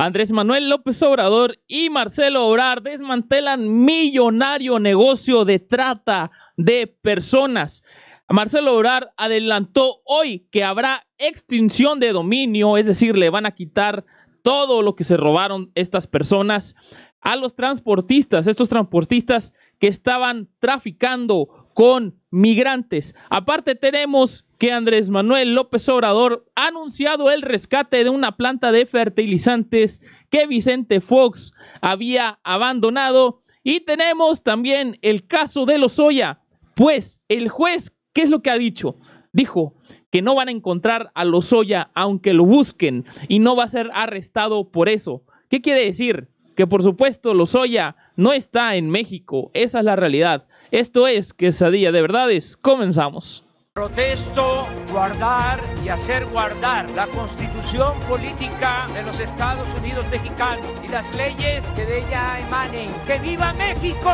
Andrés Manuel López Obrador y Marcelo Obrar desmantelan millonario negocio de trata de personas. Marcelo Obrar adelantó hoy que habrá extinción de dominio, es decir, le van a quitar todo lo que se robaron estas personas a los transportistas, estos transportistas que estaban traficando con migrantes. Aparte tenemos que Andrés Manuel López Obrador ha anunciado el rescate de una planta de fertilizantes que Vicente Fox había abandonado. Y tenemos también el caso de Lozoya, pues el juez, ¿qué es lo que ha dicho? Dijo que no van a encontrar a Lozoya aunque lo busquen y no va a ser arrestado por eso. ¿Qué quiere decir? Que por supuesto Lozoya no está en México, esa es la realidad. Esto es Quesadilla de Verdades. Comenzamos. Protesto, guardar y hacer guardar la constitución política de los Estados Unidos mexicanos y las leyes que de ella emanen. ¡Que viva México!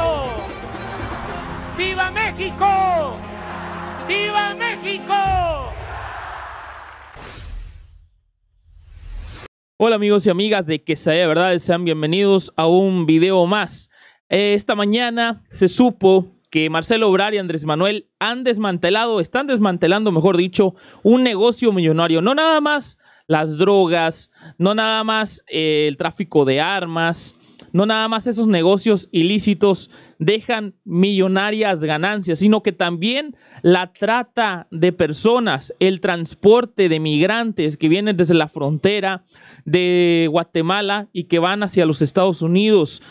¡Viva México! ¡Viva México! Hola amigos y amigas de Quesadilla de Verdades, sean bienvenidos a un video más. Eh, esta mañana se supo que Marcelo Obrar y Andrés Manuel han desmantelado, están desmantelando, mejor dicho, un negocio millonario. No nada más las drogas, no nada más eh, el tráfico de armas, no nada más esos negocios ilícitos dejan millonarias ganancias, sino que también la trata de personas, el transporte de migrantes que vienen desde la frontera de Guatemala y que van hacia los Estados Unidos.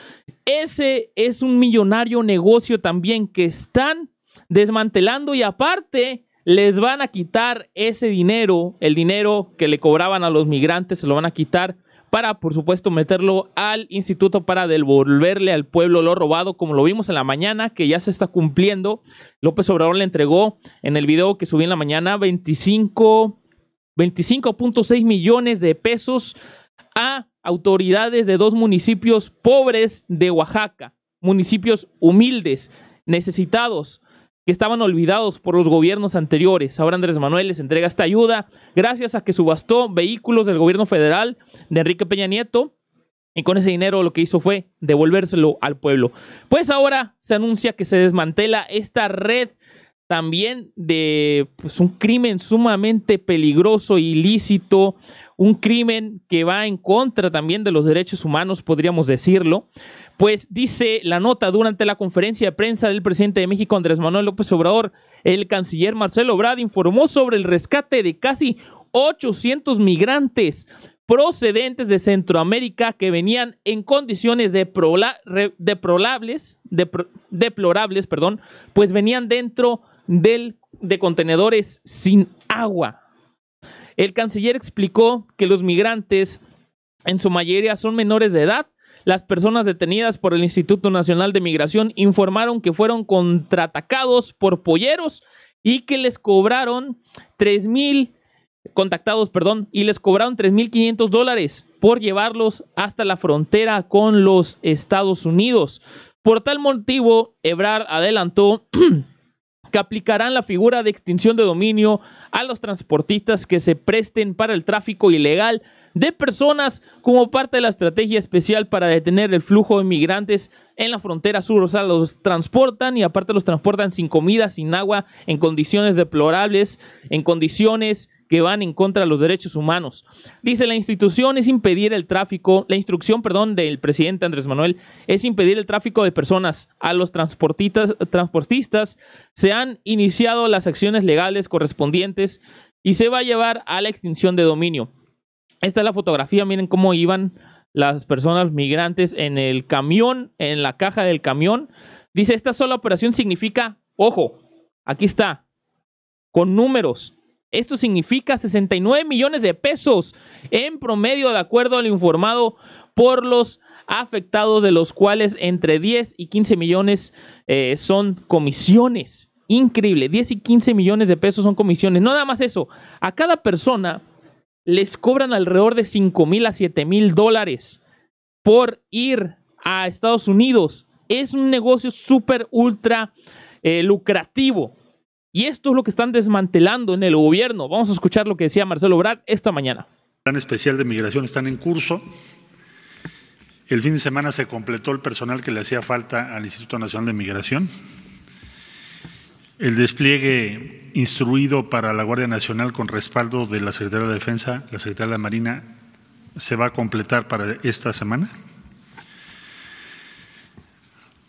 Ese es un millonario negocio también que están desmantelando y aparte les van a quitar ese dinero, el dinero que le cobraban a los migrantes, se lo van a quitar para, por supuesto, meterlo al instituto para devolverle al pueblo lo robado, como lo vimos en la mañana, que ya se está cumpliendo. López Obrador le entregó en el video que subí en la mañana 25.6 millones de pesos a autoridades de dos municipios pobres de Oaxaca, municipios humildes, necesitados que estaban olvidados por los gobiernos anteriores. Ahora Andrés Manuel les entrega esta ayuda gracias a que subastó vehículos del gobierno federal de Enrique Peña Nieto y con ese dinero lo que hizo fue devolvérselo al pueblo. Pues ahora se anuncia que se desmantela esta red también de pues, un crimen sumamente peligroso, ilícito, un crimen que va en contra también de los derechos humanos, podríamos decirlo. Pues dice la nota durante la conferencia de prensa del presidente de México, Andrés Manuel López Obrador, el canciller Marcelo Obrad informó sobre el rescate de casi 800 migrantes procedentes de Centroamérica que venían en condiciones deplorables, deplorables, perdón, pues venían dentro del, de contenedores sin agua. El canciller explicó que los migrantes en su mayoría son menores de edad. Las personas detenidas por el Instituto Nacional de Migración informaron que fueron contraatacados por polleros y que les cobraron 3 mil contactados, perdón, y les cobraron 3.500 dólares por llevarlos hasta la frontera con los Estados Unidos. Por tal motivo, Ebrar adelantó aplicarán la figura de extinción de dominio a los transportistas que se presten para el tráfico ilegal de personas como parte de la estrategia especial para detener el flujo de migrantes en la frontera sur. O sea, los transportan y aparte los transportan sin comida, sin agua, en condiciones deplorables, en condiciones que van en contra de los derechos humanos. Dice, la institución es impedir el tráfico, la instrucción, perdón, del presidente Andrés Manuel es impedir el tráfico de personas. A los transportistas, transportistas se han iniciado las acciones legales correspondientes y se va a llevar a la extinción de dominio. Esta es la fotografía, miren cómo iban las personas migrantes en el camión, en la caja del camión. Dice, esta sola operación significa, ojo, aquí está, con números. Esto significa 69 millones de pesos en promedio, de acuerdo al informado por los afectados, de los cuales entre 10 y 15 millones eh, son comisiones. Increíble, 10 y 15 millones de pesos son comisiones. No nada más eso, a cada persona les cobran alrededor de 5 mil a 7 mil dólares por ir a Estados Unidos. Es un negocio súper, ultra eh, lucrativo. Y esto es lo que están desmantelando en el gobierno. Vamos a escuchar lo que decía Marcelo Obrar esta mañana. El plan especial de migración está en curso. El fin de semana se completó el personal que le hacía falta al Instituto Nacional de Migración. El despliegue instruido para la Guardia Nacional con respaldo de la Secretaría de Defensa, la Secretaría de la Marina, se va a completar para esta semana.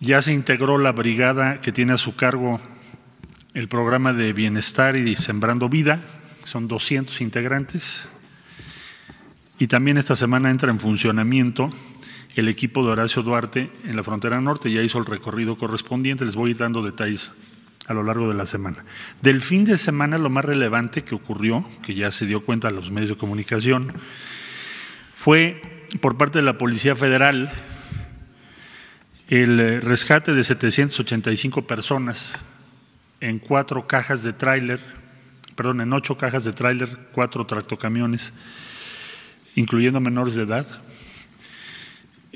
Ya se integró la brigada que tiene a su cargo el programa de bienestar y sembrando vida, son 200 integrantes. Y también esta semana entra en funcionamiento el equipo de Horacio Duarte en la frontera norte, ya hizo el recorrido correspondiente, les voy dando detalles a lo largo de la semana. Del fin de semana lo más relevante que ocurrió, que ya se dio cuenta los medios de comunicación, fue por parte de la Policía Federal el eh, rescate de 785 personas en cuatro cajas de tráiler, perdón, en ocho cajas de tráiler, cuatro tractocamiones, incluyendo menores de edad,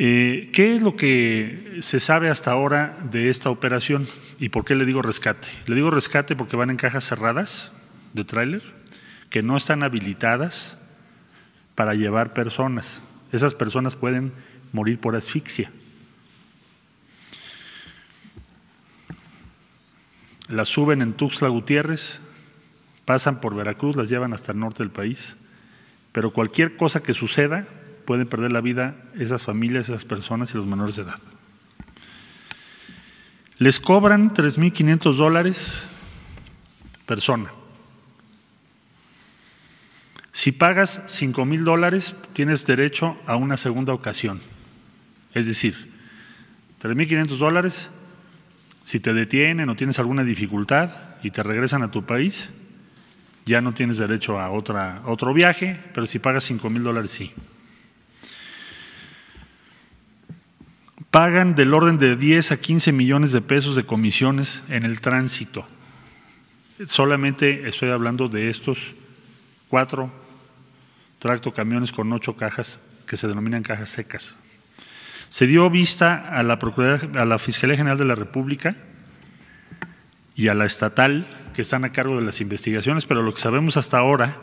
eh, ¿Qué es lo que se sabe hasta ahora de esta operación? ¿Y por qué le digo rescate? Le digo rescate porque van en cajas cerradas de tráiler que no están habilitadas para llevar personas. Esas personas pueden morir por asfixia. Las suben en Tuxtla Gutiérrez, pasan por Veracruz, las llevan hasta el norte del país. Pero cualquier cosa que suceda, pueden perder la vida esas familias, esas personas y los menores de edad. Les cobran 3.500 dólares persona. Si pagas 5.000 dólares, tienes derecho a una segunda ocasión. Es decir, 3.500 dólares, si te detienen o tienes alguna dificultad y te regresan a tu país, ya no tienes derecho a, otra, otro viaje, pero si pagas 5.000 mil dólares sí. pagan del orden de 10 a 15 millones de pesos de comisiones en el tránsito. Solamente estoy hablando de estos cuatro tractocamiones con ocho cajas que se denominan cajas secas. Se dio vista a la, Procuraduría, a la Fiscalía General de la República y a la estatal que están a cargo de las investigaciones, pero lo que sabemos hasta ahora,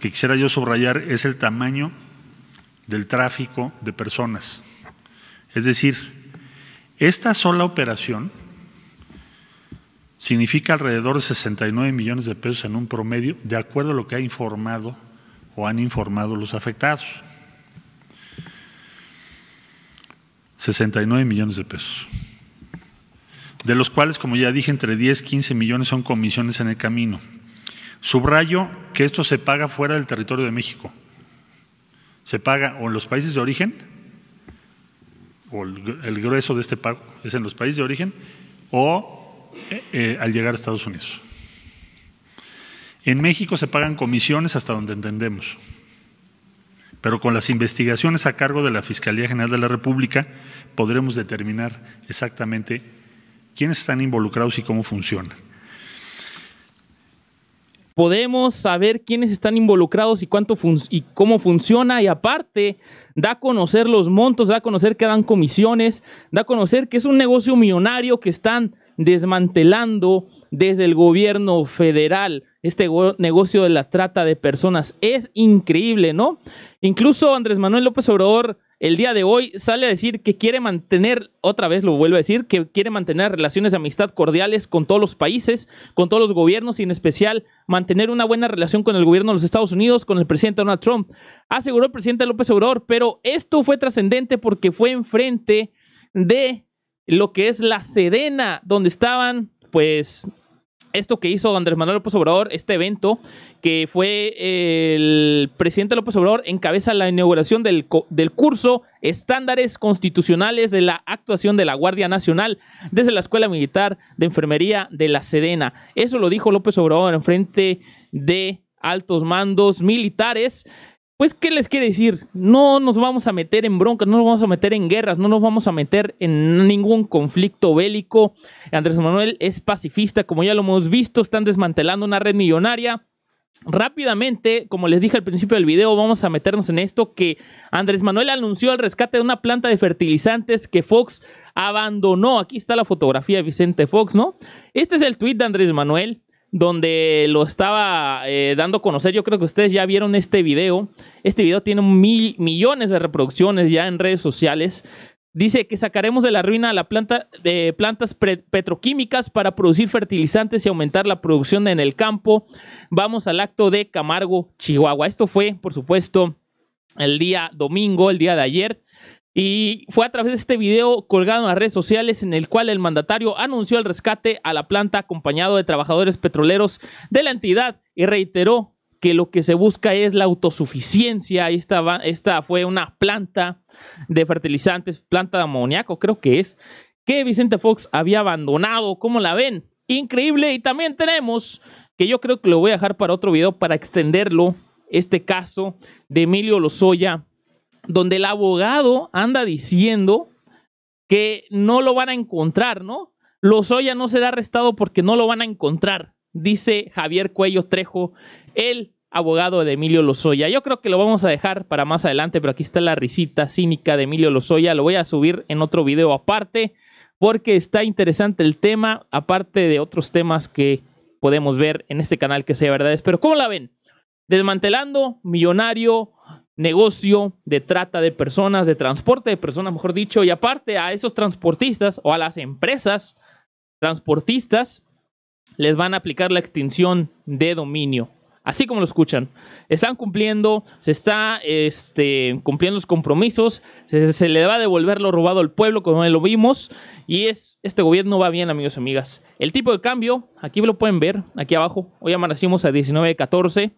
que quisiera yo subrayar, es el tamaño del tráfico de personas. Es decir, esta sola operación significa alrededor de 69 millones de pesos en un promedio, de acuerdo a lo que ha informado o han informado los afectados. 69 millones de pesos, de los cuales, como ya dije, entre 10 y 15 millones son comisiones en el camino. Subrayo que esto se paga fuera del territorio de México. Se paga o en los países de origen o el, grueso de este pago es en los países de origen o eh, al llegar a Estados Unidos. En México se pagan comisiones hasta donde entendemos, pero con las investigaciones a cargo de la Fiscalía General de la República podremos determinar exactamente quiénes están involucrados y cómo funcionan podemos saber quiénes están involucrados y, cuánto y cómo funciona y aparte da a conocer los montos, da a conocer que dan comisiones, da a conocer que es un negocio millonario que están desmantelando desde el gobierno federal este negocio de la trata de personas. Es increíble, ¿no? Incluso Andrés Manuel López Obrador el día de hoy sale a decir que quiere mantener, otra vez lo vuelvo a decir, que quiere mantener relaciones de amistad cordiales con todos los países, con todos los gobiernos y en especial mantener una buena relación con el gobierno de los Estados Unidos, con el presidente Donald Trump. Aseguró el presidente López Obrador, pero esto fue trascendente porque fue enfrente de lo que es la Sedena, donde estaban pues esto que hizo Andrés Manuel López Obrador, este evento, que fue el presidente López Obrador encabeza la inauguración del, del, curso Estándares Constitucionales de la Actuación de la Guardia Nacional desde la Escuela Militar de Enfermería de la Sedena. Eso lo dijo López Obrador en frente de altos mandos militares pues, ¿qué les quiere decir? No nos vamos a meter en broncas, no nos vamos a meter en guerras, no nos vamos a meter en ningún conflicto bélico. Andrés Manuel es pacifista, como ya lo hemos visto, están desmantelando una red millonaria. Rápidamente, como les dije al principio del video, vamos a meternos en esto que Andrés Manuel anunció el rescate de una planta de fertilizantes que Fox abandonó. Aquí está la fotografía de Vicente Fox, ¿no? Este es el tuit de Andrés Manuel donde lo estaba eh, dando a conocer. Yo creo que ustedes ya vieron este video. Este video tiene millones de reproducciones ya en redes sociales. Dice que sacaremos de la ruina la planta de plantas petroquímicas para producir fertilizantes y aumentar la producción en el campo. Vamos al acto de Camargo, Chihuahua. Esto fue, por supuesto, el día domingo, el día de ayer. Y fue a través de este video colgado en las redes sociales en el cual el mandatario anunció el rescate a la planta acompañado de trabajadores petroleros de la entidad y reiteró que lo que se busca es la autosuficiencia. Esta, esta fue una planta de fertilizantes, planta de amoníaco creo que es, que Vicente Fox había abandonado. ¿Cómo la ven? Increíble. Y también tenemos, que yo creo que lo voy a dejar para otro video para extenderlo, este caso de Emilio Lozoya donde el abogado anda diciendo que no lo van a encontrar, ¿no? Lozoya no será arrestado porque no lo van a encontrar, dice Javier Cuello Trejo, el abogado de Emilio Lozoya. Yo creo que lo vamos a dejar para más adelante, pero aquí está la risita cínica de Emilio Lozoya. Lo voy a subir en otro video aparte, porque está interesante el tema, aparte de otros temas que podemos ver en este canal que sea verdades. Pero ¿cómo la ven? Desmantelando, millonario, negocio de trata de personas, de transporte de personas, mejor dicho, y aparte a esos transportistas o a las empresas transportistas les van a aplicar la extinción de dominio. Así como lo escuchan, están cumpliendo, se está este, cumpliendo los compromisos, se, se le va a devolver lo robado al pueblo, como lo vimos, y es este gobierno va bien, amigos y amigas. El tipo de cambio, aquí lo pueden ver, aquí abajo, hoy amanecimos a 19.14,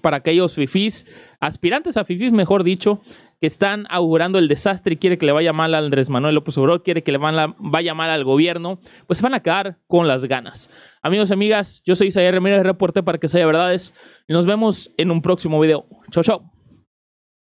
para aquellos fifís, aspirantes a fifis, mejor dicho, que están augurando el desastre y quiere que le vaya mal a Andrés Manuel López Obrador, quiere que le vaya mal al gobierno, pues se van a quedar con las ganas. Amigos y amigas, yo soy Isaiah Ramírez, reporte para que se haya verdades y nos vemos en un próximo video. Chao, chao.